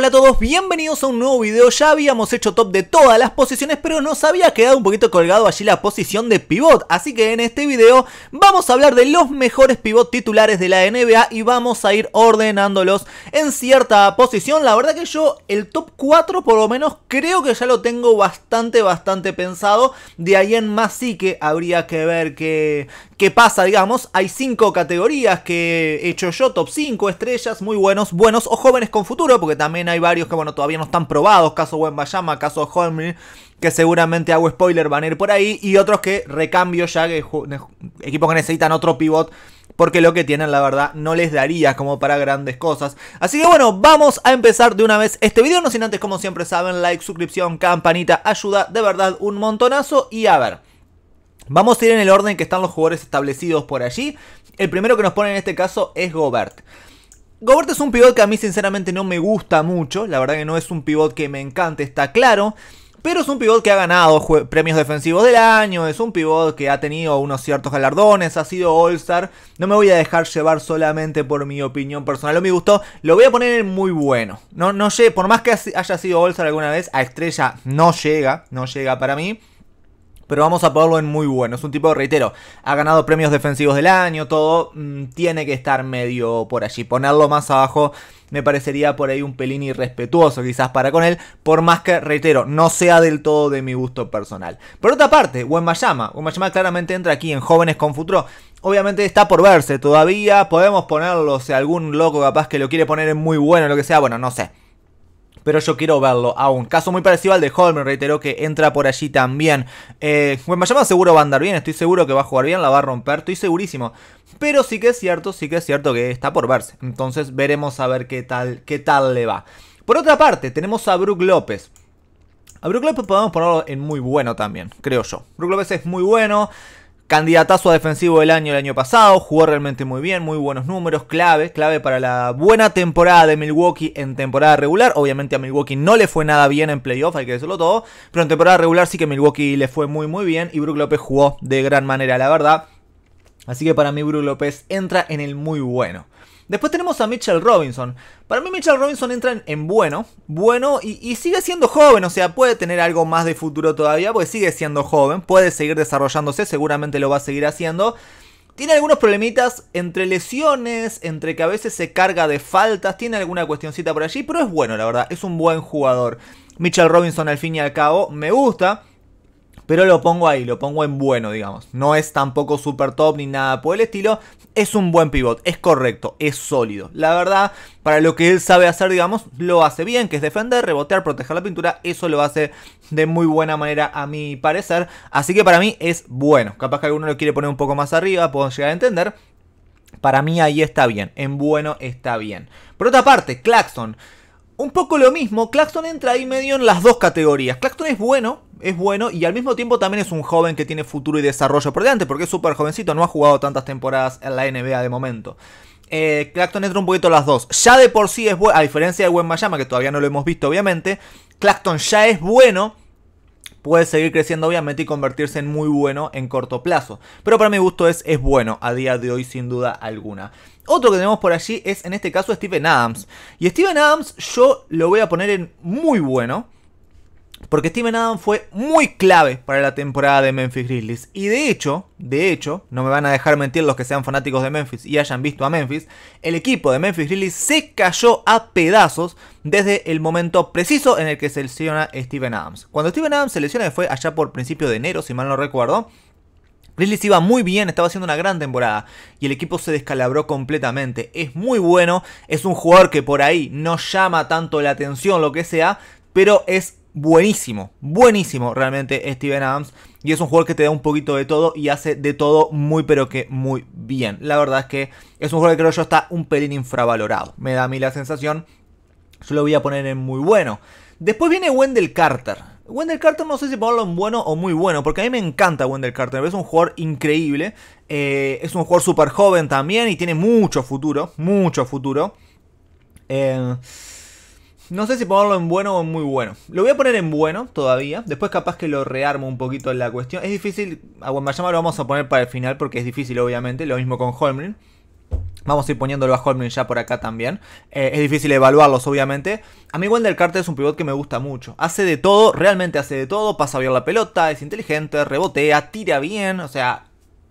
Hola a todos, bienvenidos a un nuevo video, ya habíamos hecho top de todas las posiciones pero nos había quedado un poquito colgado allí la posición de pivot, así que en este video vamos a hablar de los mejores pivot titulares de la NBA y vamos a ir ordenándolos en cierta posición, la verdad que yo el top 4 por lo menos creo que ya lo tengo bastante bastante pensado, de ahí en más sí que habría que ver qué, qué pasa digamos, hay 5 categorías que he hecho yo, top 5, estrellas, muy buenos, buenos o jóvenes con futuro porque también hay varios que, bueno, todavía no están probados. Caso Llama, caso Holmes, que seguramente hago spoiler, van a ir por ahí. Y otros que recambio ya, que equipos que necesitan otro pivot porque lo que tienen la verdad no les daría como para grandes cosas. Así que bueno, vamos a empezar de una vez este video, no sin antes como siempre saben, like, suscripción, campanita, ayuda de verdad un montonazo y a ver. Vamos a ir en el orden que están los jugadores establecidos por allí. El primero que nos pone en este caso es Gobert. Gobert es un pivot que a mí sinceramente no me gusta mucho, la verdad que no es un pivot que me encante, está claro. Pero es un pivot que ha ganado premios defensivos del año, es un pivot que ha tenido unos ciertos galardones, ha sido All-Star. No me voy a dejar llevar solamente por mi opinión personal o mi gusto, lo voy a poner en muy bueno. No, no por más que haya sido All-Star alguna vez, a estrella no llega, no llega para mí pero vamos a ponerlo en muy bueno. Es un tipo, reitero, ha ganado premios defensivos del año, todo, mm, tiene que estar medio por allí. Ponerlo más abajo me parecería por ahí un pelín irrespetuoso quizás para con él, por más que, reitero, no sea del todo de mi gusto personal. Por otra parte, Wenmayama. Wenmayama claramente entra aquí en Jóvenes con Futuro, Obviamente está por verse todavía, podemos ponerlo, si algún loco capaz que lo quiere poner en muy bueno, lo que sea, bueno, no sé pero yo quiero verlo aún. Caso muy parecido al de Holm, reiteró que entra por allí también. Eh, Mayama seguro va a andar bien, estoy seguro que va a jugar bien, la va a romper, estoy segurísimo. Pero sí que es cierto, sí que es cierto que está por verse. Entonces veremos a ver qué tal, qué tal le va. Por otra parte, tenemos a Brook López. A Brook López podemos ponerlo en muy bueno también, creo yo. Brook López es muy bueno, Candidatazo a defensivo del año el año pasado, jugó realmente muy bien, muy buenos números, clave, clave para la buena temporada de Milwaukee en temporada regular. Obviamente a Milwaukee no le fue nada bien en playoff, hay que decirlo todo, pero en temporada regular sí que Milwaukee le fue muy muy bien y Brook López jugó de gran manera, la verdad. Así que para mí Bru López entra en el muy bueno. Después tenemos a Mitchell Robinson. Para mí Mitchell Robinson entra en, bueno, bueno y, y, sigue siendo joven, o sea, puede tener algo más de futuro todavía, porque sigue siendo joven, puede seguir desarrollándose, seguramente lo va a seguir haciendo. Tiene algunos problemitas entre lesiones, entre que a veces se carga de faltas, tiene alguna cuestioncita por allí, pero es bueno, la verdad, es un buen jugador. Mitchell Robinson al fin y al cabo me gusta pero lo pongo ahí, lo pongo en bueno, digamos. No es tampoco super top ni nada por el estilo. Es un buen pivot, es correcto, es sólido. La verdad, para lo que él sabe hacer, digamos, lo hace bien, que es defender, rebotear, proteger la pintura. Eso lo hace de muy buena manera, a mi parecer. Así que para mí es bueno. Capaz que alguno lo quiere poner un poco más arriba, puedo llegar a entender. Para mí ahí está bien, en bueno está bien. Por otra parte, Claxton un poco lo mismo, Claxton entra ahí medio en las dos categorías. Claxton es bueno, es bueno y al mismo tiempo también es un joven que tiene futuro y desarrollo por delante, porque es súper jovencito, no ha jugado tantas temporadas en la NBA de momento. Clacton eh, Claxton entra un poquito las dos. Ya de por sí es bueno, a diferencia de Wen Mayama, que todavía no lo hemos visto obviamente, Claxton ya es bueno puede seguir creciendo obviamente y convertirse en muy bueno en corto plazo. Pero para mi gusto es, es bueno a día de hoy sin duda alguna. Otro que tenemos por allí es en este caso Steven Adams. Y Steven Adams yo lo voy a poner en muy bueno. Porque Steven Adams fue muy clave para la temporada de Memphis Grizzlies. Y de hecho, de hecho, no me van a dejar mentir los que sean fanáticos de Memphis y hayan visto a Memphis, el equipo de Memphis Grizzlies se cayó a pedazos desde el momento preciso en el que se lesiona Steven Adams. Cuando Steven Adams se lesiona, fue allá por principio de enero, si mal no recuerdo, Grizzlies iba muy bien, estaba haciendo una gran temporada y el equipo se descalabró completamente. Es muy bueno, es un jugador que por ahí no llama tanto la atención, lo que sea, pero es buenísimo, buenísimo realmente Steven Adams. Y es un jugador que te da un poquito de todo y hace de todo muy pero que muy bien. La verdad es que es un jugador que creo yo está un pelín infravalorado. Me da a mí la sensación. Yo lo voy a poner en muy bueno. Después viene Wendell Carter. Wendell Carter no sé si ponerlo en bueno o muy bueno, porque a mí me encanta Wendell Carter, es un jugador increíble, eh, es un jugador súper joven también y tiene mucho futuro, mucho futuro. Eh, no sé si ponerlo en bueno o en muy bueno. Lo voy a poner en bueno todavía. Después capaz que lo rearmo un poquito en la cuestión. Es difícil. A Guamayama lo vamos a poner para el final porque es difícil obviamente. Lo mismo con Holmgren. Vamos a ir poniéndolo a Holmgren ya por acá también. Eh, es difícil evaluarlos, obviamente. A mí Wendell Carter es un pivote que me gusta mucho. Hace de todo, realmente hace de todo. Pasa bien la pelota, es inteligente, rebotea, tira bien. O sea,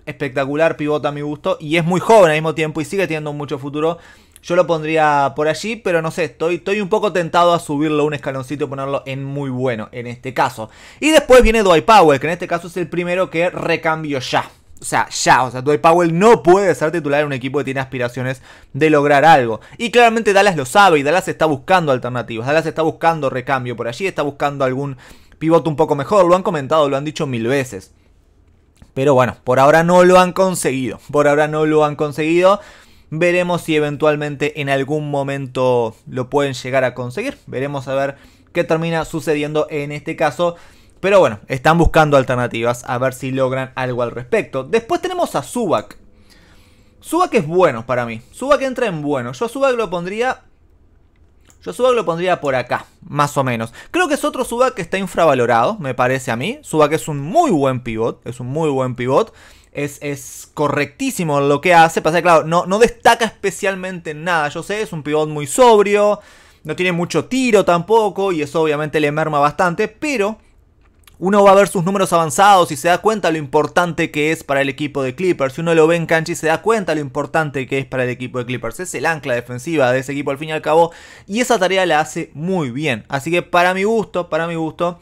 espectacular pivote a mi gusto. Y es muy joven al mismo tiempo y sigue teniendo mucho futuro. Yo lo pondría por allí, pero no sé, estoy, estoy un poco tentado a subirlo un escaloncito y ponerlo en muy bueno en este caso. Y después viene Dwight Powell, que en este caso es el primero que recambio ya. O sea, ya, o sea, Dwight Powell no puede ser titular en un equipo que tiene aspiraciones de lograr algo. Y claramente Dallas lo sabe y Dallas está buscando alternativas. Dallas está buscando recambio por allí, está buscando algún pivote un poco mejor. Lo han comentado, lo han dicho mil veces. Pero bueno, por ahora no lo han conseguido. Por ahora no lo han conseguido. Veremos si eventualmente en algún momento lo pueden llegar a conseguir. Veremos a ver qué termina sucediendo en este caso. Pero bueno, están buscando alternativas a ver si logran algo al respecto. Después tenemos a Subak. Subak es bueno para mí. Subak entra en bueno. Yo Subak lo pondría... Yo Subak lo pondría por acá, más o menos. Creo que es otro Subak que está infravalorado, me parece a mí. Subak es un muy buen pivot, es un muy buen pivot es, correctísimo lo que hace. Pasa claro, no, no destaca especialmente en nada. Yo sé, es un pivot muy sobrio, no tiene mucho tiro tampoco, y eso obviamente le merma bastante, pero uno va a ver sus números avanzados y se da cuenta lo importante que es para el equipo de Clippers. Si uno lo ve en cancha y se da cuenta lo importante que es para el equipo de Clippers. Es el ancla defensiva de ese equipo al fin y al cabo. Y esa tarea la hace muy bien. Así que para mi gusto, para mi gusto,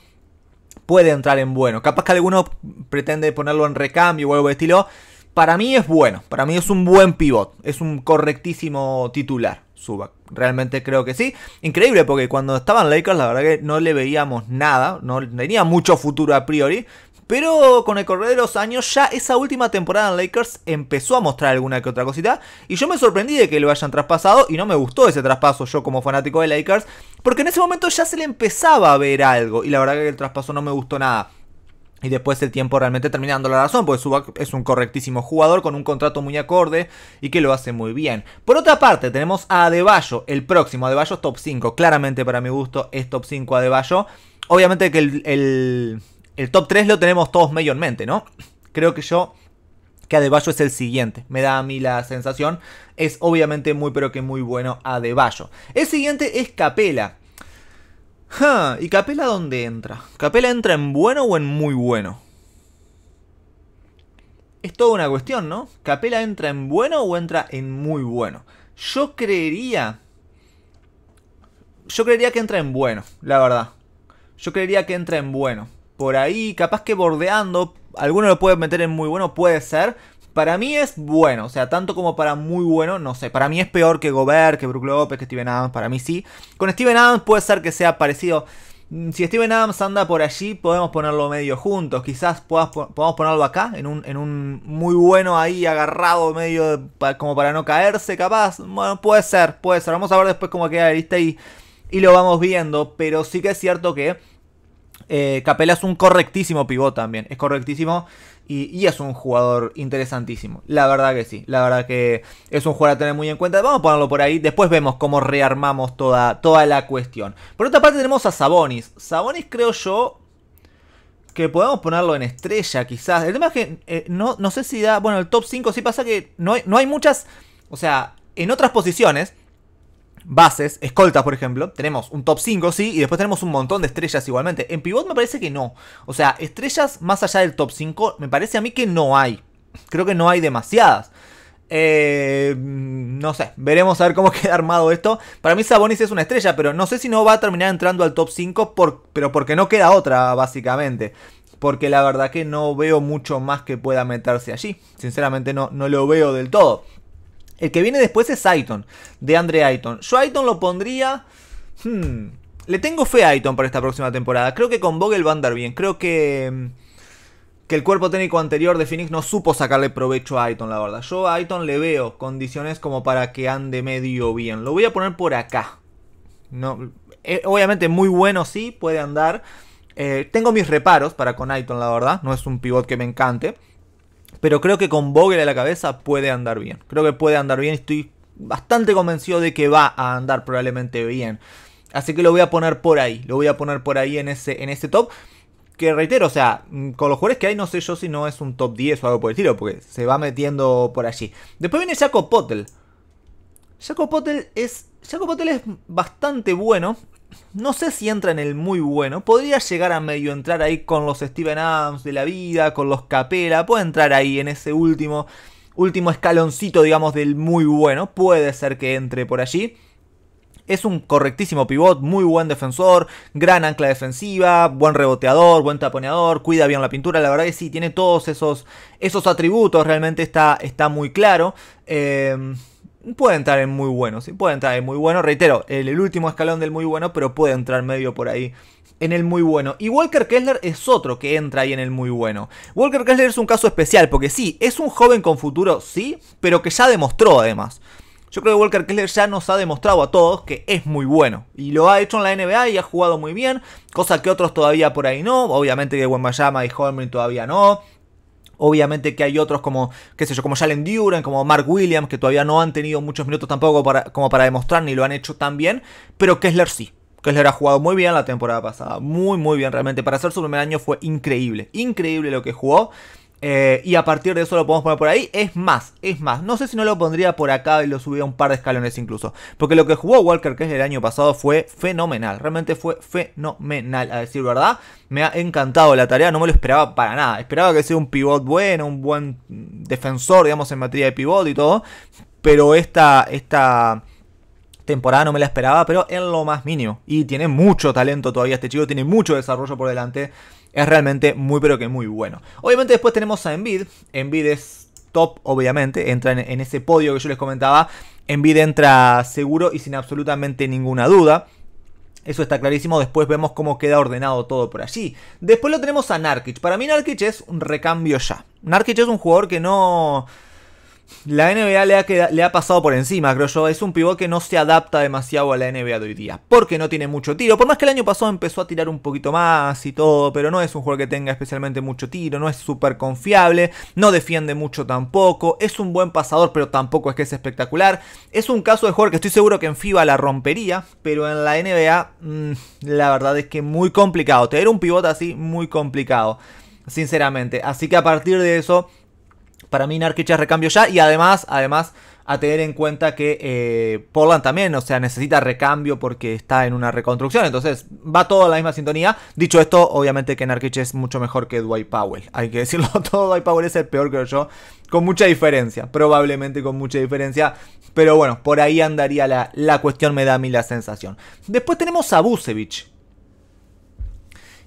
puede entrar en bueno. Capaz que alguno pretende ponerlo en recambio o algo de estilo. Para mí es bueno, para mí es un buen pivot, es un correctísimo titular. Suba. Realmente creo que sí. Increíble porque cuando estaban Lakers la verdad que no le veíamos nada, no tenía mucho futuro a priori, pero con el correr de los años, ya esa última temporada en Lakers empezó a mostrar alguna que otra cosita. Y yo me sorprendí de que lo hayan traspasado y no me gustó ese traspaso yo como fanático de Lakers. Porque en ese momento ya se le empezaba a ver algo. Y la verdad que el traspaso no me gustó nada. Y después el tiempo realmente terminando la razón, porque es un correctísimo jugador con un contrato muy acorde y que lo hace muy bien. Por otra parte, tenemos a Adebayo, el próximo. Adebayo es top 5. Claramente para mi gusto es top 5 Adebayo. Obviamente que el el top 3 lo tenemos todos medio en mente, ¿no? Creo que yo que Adebayo es el siguiente. Me da a mí la sensación. Es obviamente muy pero que muy bueno Adebayo. El siguiente es Capela. ¿Y Capela dónde entra? ¿Capela entra en bueno o en muy bueno? Es toda una cuestión, ¿no? ¿Capela entra en bueno o entra en muy bueno? Yo creería... Yo creería que entra en bueno, la verdad. Yo creería que entra en bueno por ahí, capaz que bordeando, Alguno lo puede meter en muy bueno, puede ser. Para mí es bueno, o sea, tanto como para muy bueno, no sé. Para mí es peor que Gobert, que Brook López, que Steven Adams, para mí sí. Con Steven Adams puede ser que sea parecido. Mm, si Steven Adams anda por allí, podemos ponerlo medio juntos. Quizás podamos, ponerlo acá, en un, en un muy bueno ahí, agarrado, medio como para no caerse, capaz. Bueno, puede ser, puede ser. Vamos a ver después cómo queda la lista y lo vamos viendo. Pero sí que es cierto que eh, Capela es un correctísimo pivot también. Es correctísimo y, es un jugador interesantísimo. La verdad que sí. La verdad que es un jugador a tener muy en cuenta. Vamos a ponerlo por ahí. Después vemos cómo rearmamos toda, toda la cuestión. Por otra parte tenemos a Sabonis. Sabonis creo yo que podemos ponerlo en estrella quizás. El tema es que eh, no, no, sé si da... Bueno, el top 5 sí pasa que no no hay muchas... O sea, en otras posiciones bases, escoltas, por ejemplo. Tenemos un top 5, sí, y después tenemos un montón de estrellas igualmente. En pivot me parece que no. O sea, estrellas más allá del top 5, me parece a mí que no hay. Creo que no hay demasiadas. Eh, no sé, veremos a ver cómo queda armado esto. Para mí Sabonis es una estrella, pero no sé si no va a terminar entrando al top 5, por, pero porque no queda otra, básicamente. Porque la verdad que no veo mucho más que pueda meterse allí. Sinceramente no, no lo veo del todo. El que viene después es Aiton, de Andre Aiton. Yo Aiton lo pondría... Hmm, le tengo fe a Aiton para esta próxima temporada. Creo que con Vogel va a andar bien. Creo que... Mm, que el cuerpo técnico anterior de Phoenix no supo sacarle provecho a Aiton, la verdad. Yo a Aiton le veo condiciones como para que ande medio bien. Lo voy a poner por acá. No, eh, obviamente muy bueno sí, puede andar. Eh, tengo mis reparos para con Aiton, la verdad. No es un pivot que me encante. Pero creo que con Vogel a la cabeza puede andar bien. Creo que puede andar bien. Estoy bastante convencido de que va a andar probablemente bien. Así que lo voy a poner por ahí. Lo voy a poner por ahí en ese, en ese top. Que reitero, o sea, con los jugadores que hay, no sé yo si no es un top 10 o algo por el estilo, porque se va metiendo por allí. Después viene Jacob Potel. Jacob Potel es. Jacob Potel es bastante bueno no sé si entra en el muy bueno. Podría llegar a medio entrar ahí con los Steven Adams de la vida, con los Capela. Puede entrar ahí en ese último, último escaloncito, digamos, del muy bueno. Puede ser que entre por allí. Es un correctísimo pivot, muy buen defensor, gran ancla defensiva, buen reboteador, buen taponeador, cuida bien la pintura. La verdad es que sí, tiene todos esos, esos atributos, realmente está, está muy claro. Eh, puede entrar en muy bueno, sí, puede entrar en muy bueno. Reitero, el, último escalón del muy bueno, pero puede entrar medio por ahí en el muy bueno. Y Walker Kessler es otro que entra ahí en el muy bueno. Walker Kessler es un caso especial, porque sí, es un joven con futuro, sí, pero que ya demostró además. Yo creo que Walker Kessler ya nos ha demostrado a todos que es muy bueno. Y lo ha hecho en la NBA y ha jugado muy bien, cosa que otros todavía por ahí no. Obviamente que Wenbayama y Holmgren todavía no. Obviamente que hay otros como, qué sé yo, como Jalen Duren, como Mark Williams, que todavía no han tenido muchos minutos tampoco para, como para demostrar ni lo han hecho tan bien, pero Kessler sí. Kessler ha jugado muy bien la temporada pasada, muy muy bien realmente. Para hacer su primer año fue increíble, increíble lo que jugó. Eh, y a partir de eso lo podemos poner por ahí. Es más, es más. No sé si no lo pondría por acá y lo subía un par de escalones incluso. Porque lo que jugó Walker que es el año pasado fue fenomenal. Realmente fue fenomenal, a decir verdad. Me ha encantado la tarea. No me lo esperaba para nada. Esperaba que sea un pivot bueno, un buen defensor, digamos, en materia de pivot y todo. Pero esta... esta temporada no me la esperaba, pero en lo más mínimo. Y tiene mucho talento todavía este chico, tiene mucho desarrollo por delante es realmente muy pero que muy bueno. Obviamente después tenemos a Envid, Envid es top obviamente, entra en, ese podio que yo les comentaba, Envid entra seguro y sin absolutamente ninguna duda. Eso está clarísimo. Después vemos cómo queda ordenado todo por allí. Después lo tenemos a Narkic. Para mí Narkic es un recambio ya. Narkic es un jugador que no la NBA le ha, pasado por encima, creo yo. Es un pivot que no se adapta demasiado a la NBA de hoy día. Porque no tiene mucho tiro. Por más que el año pasado empezó a tirar un poquito más y todo. Pero no es un jugador que tenga especialmente mucho tiro. No es súper confiable. No defiende mucho tampoco. Es un buen pasador, pero tampoco es que es espectacular. Es un caso de jugador que estoy seguro que en FIBA la rompería. Pero en la NBA, mm, la verdad es que muy complicado. Tener un pivote así, muy complicado. Sinceramente. Así que a partir de eso para mí es recambio ya. Y además, además, a tener en cuenta que eh, también, o sea, necesita recambio porque está en una reconstrucción. Entonces, va todo a la misma sintonía. Dicho esto, obviamente que Narkic es mucho mejor que Dwight Powell. Hay que decirlo todo, Dwight Powell es el peor, que yo. Con mucha diferencia, probablemente con mucha diferencia. Pero bueno, por ahí andaría la, cuestión, me da a mí la sensación. Después tenemos a Busevich.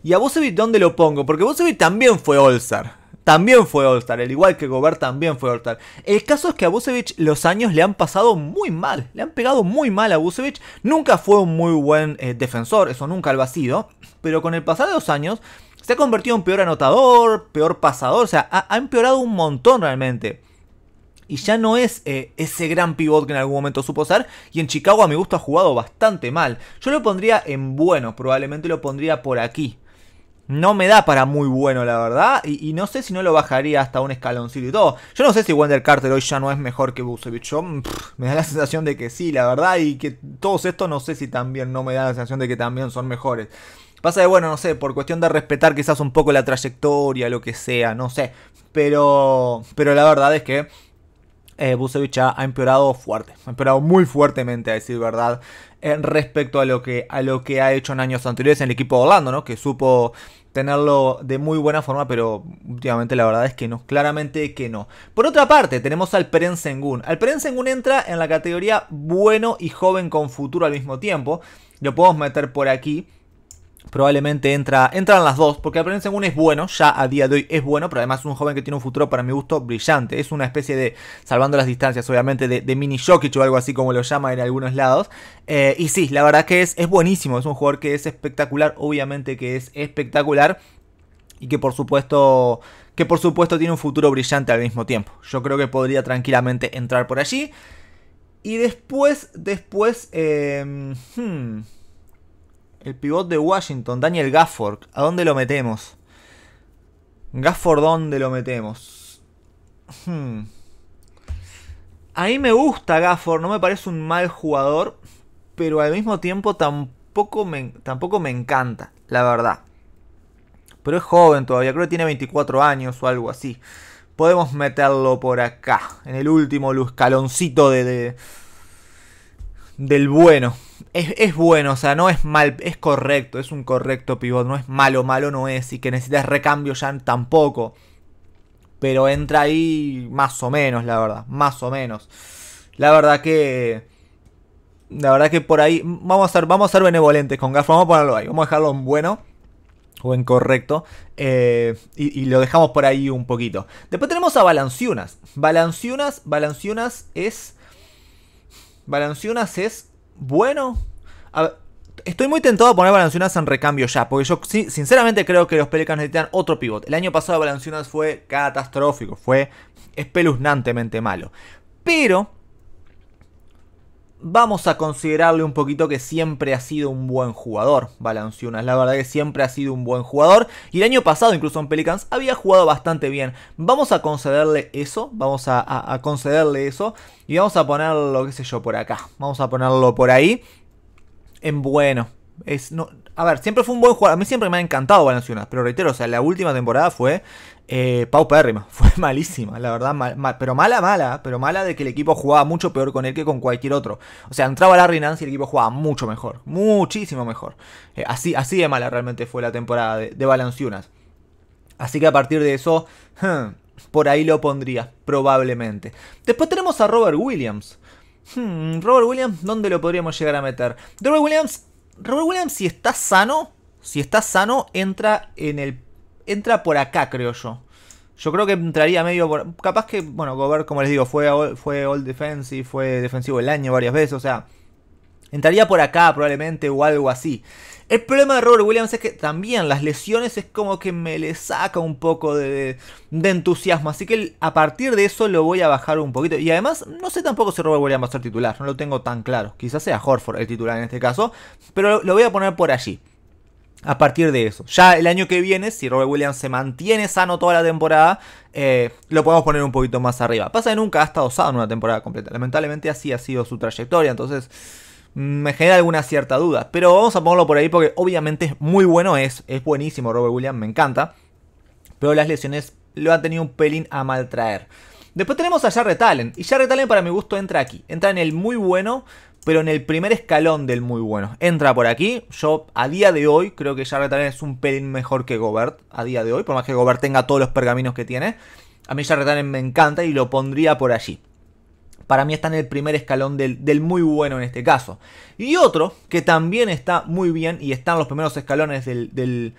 ¿Y a Busevich dónde lo pongo? Porque Busevich también fue Olzar también fue All-Star, el igual que Gobert también fue All-Star. El caso es que a Bucevic los años le han pasado muy mal, le han pegado muy mal a Bucevic. Nunca fue un muy buen eh, defensor, eso nunca lo ha sido, pero con el pasar de los años se ha convertido en peor anotador, peor pasador, o sea, ha, empeorado un montón realmente y ya no es eh, ese gran pivot que en algún momento supo ser. Y en Chicago a mi gusto ha jugado bastante mal. Yo lo pondría en bueno, probablemente lo pondría por aquí no me da para muy bueno, la verdad. Y, no sé si no lo bajaría hasta un escaloncito y todo. Yo no sé si Wender Carter hoy ya no es mejor que Busevich. Mm, me da la sensación de que sí, la verdad. Y que todos estos no sé si también no me da la sensación de que también son mejores. Pasa de, bueno, no sé, por cuestión de respetar quizás un poco la trayectoria, lo que sea, no sé. Pero, pero la verdad es que eh, Busevich ha, ha, empeorado fuerte, ha empeorado muy fuertemente, a decir verdad, respecto a lo, que, a lo que ha hecho en años anteriores en el equipo de Orlando, ¿no? Que supo tenerlo de muy buena forma, pero últimamente la verdad es que no, claramente que no. Por otra parte, tenemos al Peren Sengun. Al Peren Sengun entra en la categoría bueno y joven con futuro al mismo tiempo. Lo podemos meter por aquí. Probablemente entra, entran las dos, porque Aprender Según es bueno, ya a día de hoy es bueno, pero además es un joven que tiene un futuro para mi gusto brillante. Es una especie de, salvando las distancias, obviamente, de, mini Jokic o algo así como lo llama en algunos lados. Eh, y sí, la verdad que es, es buenísimo, es un jugador que es espectacular, obviamente que es espectacular y que por supuesto que por supuesto tiene un futuro brillante al mismo tiempo. Yo creo que podría tranquilamente entrar por allí. Y después, después, eh, hmm. El pivot de Washington, Daniel Gafford. ¿A dónde lo metemos? Gafford, ¿dónde lo metemos? Ahí hmm. A mí me gusta Gafford, no me parece un mal jugador, pero al mismo tiempo tampoco me, tampoco me encanta, la verdad. Pero es joven todavía, creo que tiene 24 años o algo así. Podemos meterlo por acá, en el último escaloncito de del bueno es, bueno, o sea, no es mal, es correcto, es un correcto pivot, no es malo, malo no es, y que necesitas recambio ya tampoco. Pero entra ahí más o menos, la verdad, más o menos. La verdad que... La verdad que por ahí vamos a ser, vamos a benevolentes con gafo vamos a ponerlo ahí, vamos a dejarlo en bueno o en correcto eh, y, lo dejamos por ahí un poquito. Después tenemos a Balanciunas. Balanciunas, Balanciunas es... Balanciunas es bueno. estoy muy tentado a poner Balanciunas en recambio ya, porque yo sí, sinceramente creo que los Pelicans necesitan otro pivot. El año pasado Balanciunas fue catastrófico, fue espeluznantemente malo. Pero vamos a considerarle un poquito que siempre ha sido un buen jugador, Balanciunas. La verdad que siempre ha sido un buen jugador. Y el año pasado, incluso en Pelicans, había jugado bastante bien. Vamos a concederle eso. Vamos a, concederle eso. Y vamos a ponerlo, qué sé yo, por acá. Vamos a ponerlo por ahí. En bueno. Es, no, a ver, siempre fue un buen jugador. A mí siempre me ha encantado Balanciunas. Pero reitero, o sea, la última temporada fue eh, paupérrima, fue malísima, la verdad, pero mala, mala, pero mala de que el equipo jugaba mucho peor con él que con cualquier otro. O sea, entraba Larry Nance y el equipo jugaba mucho mejor, muchísimo mejor. Eh, así, así de mala realmente fue la temporada de, de Balanciunas. Así que a partir de eso, hmm, por ahí lo pondría, probablemente. Después tenemos a Robert Williams. Hmm, Robert Williams, ¿dónde lo podríamos llegar a meter? Robert Williams, Robert Williams, si está sano, si está sano, entra en el entra por acá, creo yo. Yo creo que entraría medio por... Capaz que, bueno, Gobert, como les digo, fue, all, fue All Defensive, fue defensivo el año varias veces, o sea... Entraría por acá probablemente o algo así. El problema de Robert Williams es que también las lesiones es como que me le saca un poco de, de, entusiasmo. Así que a partir de eso lo voy a bajar un poquito. Y además, no sé tampoco si Robert Williams va a ser titular. No lo tengo tan claro. Quizás sea Horford el titular en este caso. Pero lo voy a poner por allí a partir de eso. Ya el año que viene, si Robert Williams se mantiene sano toda la temporada, eh, lo podemos poner un poquito más arriba. Pasa que nunca ha estado sano en una temporada completa. Lamentablemente así ha sido su trayectoria, entonces mm, me genera alguna cierta duda. Pero vamos a ponerlo por ahí porque obviamente es muy bueno, es, es buenísimo Robert Williams, me encanta. Pero las lesiones lo han tenido un pelín a maltraer. Después tenemos a Jarrett Allen. Y Jarrett Allen para mi gusto entra aquí. Entra en el muy bueno pero en el primer escalón del muy bueno. Entra por aquí, yo a día de hoy creo que Jarretanen es un pelín mejor que Gobert, a día de hoy, por más que Gobert tenga todos los pergaminos que tiene, a mí Jarretanen me encanta y lo pondría por allí. Para mí está en el primer escalón del, muy bueno en este caso. Y otro que también está muy bien y está en los primeros escalones del,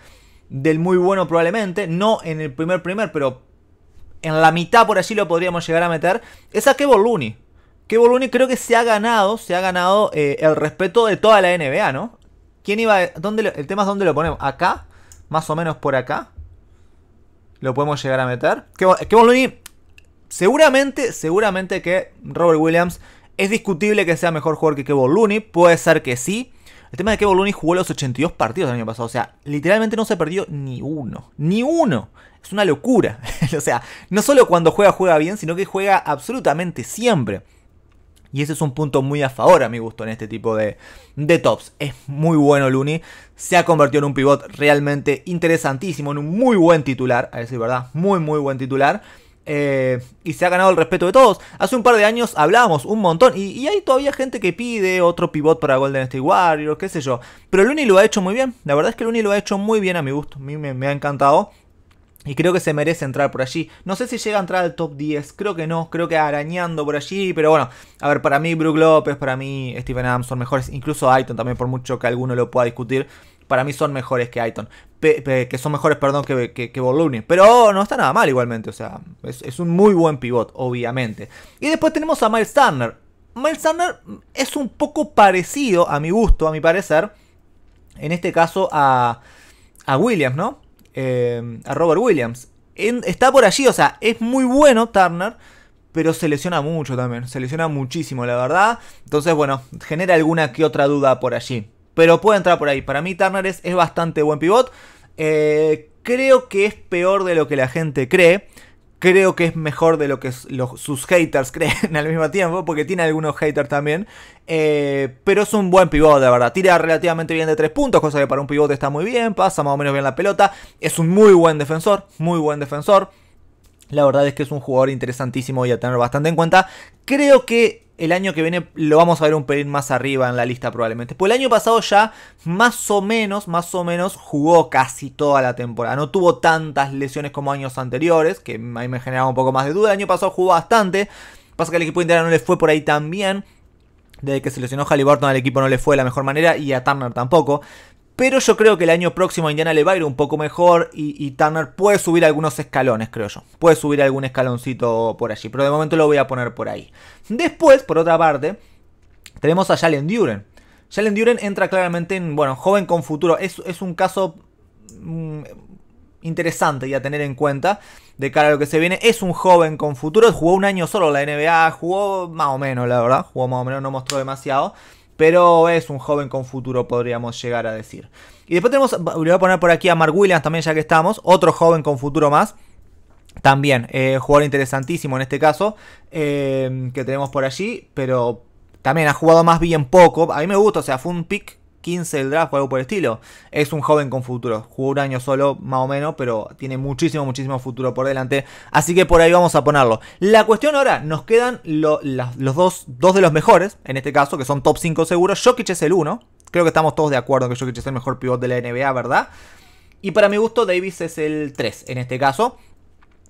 del, muy bueno probablemente, no en el primer primer, pero en la mitad por allí lo podríamos llegar a meter, es a Kevin Looney que Looney creo que se ha ganado, se ha ganado eh, el respeto de toda la NBA, ¿no? ¿Quién iba? Dónde el tema es dónde lo ponemos. ¿Acá? Más o menos por acá. Lo podemos llegar a meter. Que, Looney, seguramente, seguramente que Robert Williams es discutible que sea mejor jugador que Kevin Looney. Puede ser que sí. El tema de que Kevin Looney jugó los 82 partidos el año pasado. O sea, literalmente no se perdió ni uno. Ni uno. Es una locura. o sea, no solo cuando juega, juega bien, sino que juega absolutamente siempre. Y ese es un punto muy a favor, a mi gusto, en este tipo de, de, tops. Es muy bueno Looney. Se ha convertido en un pivot realmente interesantísimo, en un muy buen titular, a decir verdad, muy, muy buen titular. Eh, y se ha ganado el respeto de todos. Hace un par de años hablábamos un montón y, hay todavía gente que pide otro pivot para Golden State Warriors, qué sé yo. Pero Looney lo ha hecho muy bien. La verdad es que Looney lo ha hecho muy bien a mi gusto. A mí me ha encantado. Y creo que se merece entrar por allí. No sé si llega a entrar al top 10. Creo que no. Creo que arañando por allí. Pero bueno. A ver, para mí Brook López, para mí Stephen Adams son mejores. Incluso Aiton también, por mucho que alguno lo pueda discutir. Para mí son mejores que Aiton. que son mejores, perdón, que, que, Pero no está nada mal igualmente. O sea, es, un muy buen pivot, obviamente. Y después tenemos a Miles Turner. Miles Turner es un poco parecido, a mi gusto, a mi parecer. En este caso a, a Williams, ¿no? Eh, a Robert Williams. está por allí, o sea, es muy bueno Turner, pero se lesiona mucho también, se lesiona muchísimo, la verdad. Entonces, bueno, genera alguna que otra duda por allí. Pero puede entrar por ahí. Para mí Turner es, es bastante buen pivot. Eh, creo que es peor de lo que la gente cree creo que es mejor de lo que sus haters creen al mismo tiempo, porque tiene algunos haters también. Eh, pero es un buen pivote, de verdad. Tira relativamente bien de tres puntos, cosa que para un pivote está muy bien, pasa más o menos bien la pelota. Es un muy buen defensor, muy buen defensor. La verdad es que es un jugador interesantísimo y a tener bastante en cuenta. Creo que el año que viene lo vamos a ver un pelín más arriba en la lista probablemente. Pues el año pasado ya más o menos, más o menos jugó casi toda la temporada. No tuvo tantas lesiones como años anteriores, que ahí me generaba un poco más de duda. El año pasado jugó bastante. Pasa que al equipo interno no le fue por ahí tan bien. Desde que se lesionó Halliburton al equipo no le fue de la mejor manera y a Turner tampoco. Pero yo creo que el año próximo a Indiana le va a ir un poco mejor y, Turner puede subir algunos escalones, creo yo. Puede subir algún escaloncito por allí, pero de momento lo voy a poner por ahí. Después, por otra parte, tenemos a Jalen Duren. Jalen Duren entra claramente en, bueno, joven con futuro. Es, es un caso mm, interesante y a tener en cuenta de cara a lo que se viene. Es un joven con futuro, jugó un año solo la NBA, jugó más o menos, la verdad. Jugó más o menos, no mostró demasiado pero es un joven con futuro, podríamos llegar a decir. Y después tenemos, le voy a poner por aquí a Mark Williams también, ya que estamos, otro joven con futuro más. También, eh, jugador interesantísimo en este caso, eh, que tenemos por allí, pero también ha jugado más bien poco. A mí me gusta, o sea, fue un pick 15 el draft o algo por el estilo. Es un joven con futuro. Jugó un año solo, más o menos, pero tiene muchísimo, muchísimo futuro por delante. Así que por ahí vamos a ponerlo. La cuestión ahora, nos quedan los dos, de los mejores, en este caso, que son top 5 seguros. Jokic es el 1. Creo que estamos todos de acuerdo que Jokic es el mejor pivot de la NBA, ¿verdad? Y para mi gusto, Davis es el 3 en este caso.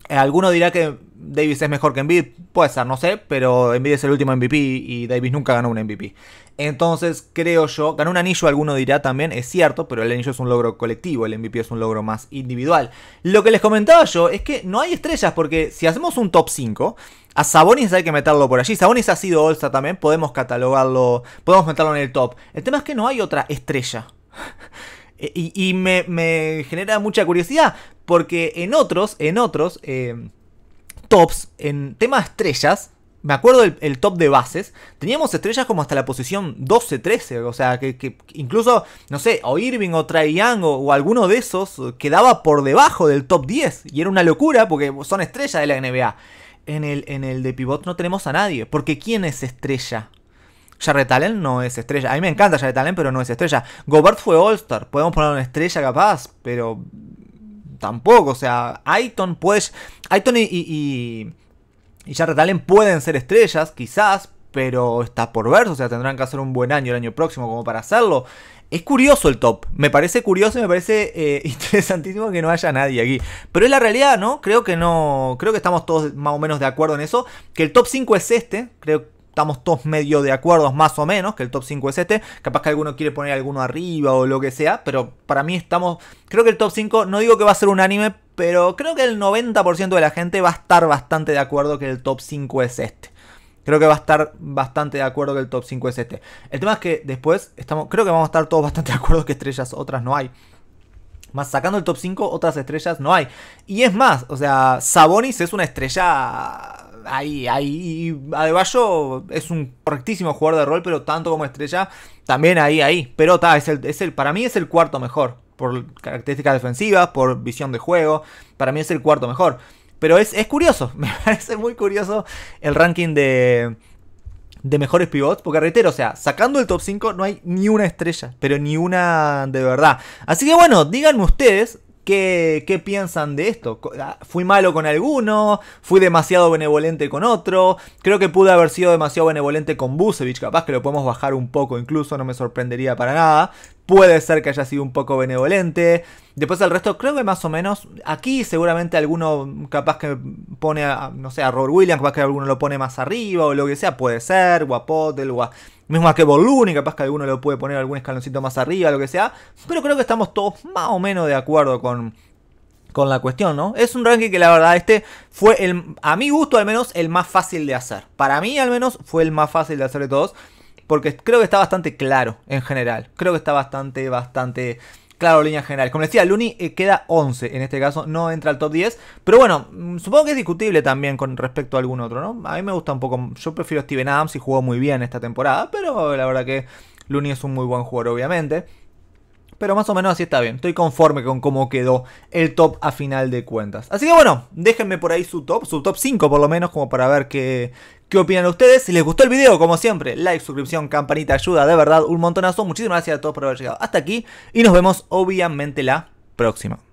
Alguno dirá que Davis es mejor que Embiid, puede ser, no sé, pero Embiid es el último MVP y Davis nunca ganó un MVP. Entonces creo yo, ganó un anillo, alguno dirá también, es cierto, pero el anillo es un logro colectivo, el MVP es un logro más individual. Lo que les comentaba yo es que no hay estrellas, porque si hacemos un top 5, a Sabonis hay que meterlo por allí. Sabonis ha sido Olsa también, podemos catalogarlo, podemos meterlo en el top. El tema es que no hay otra estrella. E, y, me, me, genera mucha curiosidad. Porque en otros, en otros eh, tops, en tema estrellas, me acuerdo el, top de bases, teníamos estrellas como hasta la posición 12, 13, o sea, que, incluso, no sé, o Irving o Trae o, alguno de esos eh, quedaba por debajo del top 10 y era una locura porque son estrellas de la NBA. En el, en el de pivot no tenemos a nadie, porque ¿quién es estrella? Jarrett Allen no es estrella. A mí me encanta Jarrett Allen, pero no es estrella. Gobert fue All-Star. Podemos poner una estrella capaz, pero tampoco. O sea, Aiton pues Aiton y, y, Allen pueden ser estrellas, quizás, pero está por ver, O sea, tendrán que hacer un buen año el año próximo como para hacerlo. Es curioso el top. Me parece curioso y me parece eh, interesantísimo que no haya nadie aquí. Pero es la realidad, ¿no? Creo que no. Creo que estamos todos más o menos de acuerdo en eso. Que el top 5 es este. Creo estamos todos medio de acuerdo, más o menos, que el top 5 es este. Capaz que alguno quiere poner alguno arriba o lo que sea, pero para mí estamos. Creo que el top 5, no digo que va a ser unánime, pero creo que el 90% de la gente va a estar bastante de acuerdo que el top 5 es este. Creo que va a estar bastante de acuerdo que el top 5 es este. El tema es que después estamos, creo que vamos a estar todos bastante de acuerdo que estrellas otras no hay. Más sacando el top 5, otras estrellas no hay. Y es más, o sea, Sabonis es una estrella ahí, ahí. Y Adebayo es un correctísimo jugador de rol, pero tanto como estrella, también ahí, ahí. Pero está, es el, para mí es el cuarto mejor. Por características defensivas, por visión de juego. Para mí es el cuarto mejor. Pero es, es curioso, me parece muy curioso el ranking de, de mejores pivots. Porque reitero, o sea, sacando el top 5 no hay ni una estrella, pero ni una de verdad. Así que bueno, díganme ustedes ¿Qué, piensan de esto? Ah, ¿Fui malo con alguno? ¿Fui demasiado benevolente con otro? Creo que pude haber sido demasiado benevolente con Busevich, capaz que lo podemos bajar un poco incluso, no me sorprendería para nada. Puede ser que haya sido un poco benevolente. Después el resto creo que más o menos. Aquí seguramente alguno capaz que pone a, no sé, a Robert Williams, capaz que alguno lo pone más arriba o lo que sea. Puede ser, o a Potel, Mismo a que Boluni, capaz que alguno lo puede poner algún escaloncito más arriba, lo que sea. Pero creo que estamos todos más o menos de acuerdo con, con la cuestión, ¿no? Es un ranking que la verdad este fue el, a mi gusto al menos, el más fácil de hacer. Para mí al menos fue el más fácil de hacer de todos. Porque creo que está bastante claro en general. Creo que está bastante, bastante Claro, línea general. Como decía, Luni eh, queda 11 en este caso, no entra al top 10. Pero bueno, mm, supongo que es discutible también con respecto a algún otro, ¿no? A mí me gusta un poco. Yo prefiero Steven Adams y jugó muy bien esta temporada, pero la verdad que Luni es un muy buen jugador, obviamente pero más o menos así está bien. Estoy conforme con cómo quedó el top a final de cuentas. Así que bueno, déjenme por ahí su top, su top 5 por lo menos, como para ver qué, ¿Qué opinan ustedes? Si les gustó el video, como siempre, like, suscripción, campanita, ayuda, de verdad, un montonazo. Muchísimas gracias a todos por haber llegado hasta aquí y nos vemos obviamente la próxima.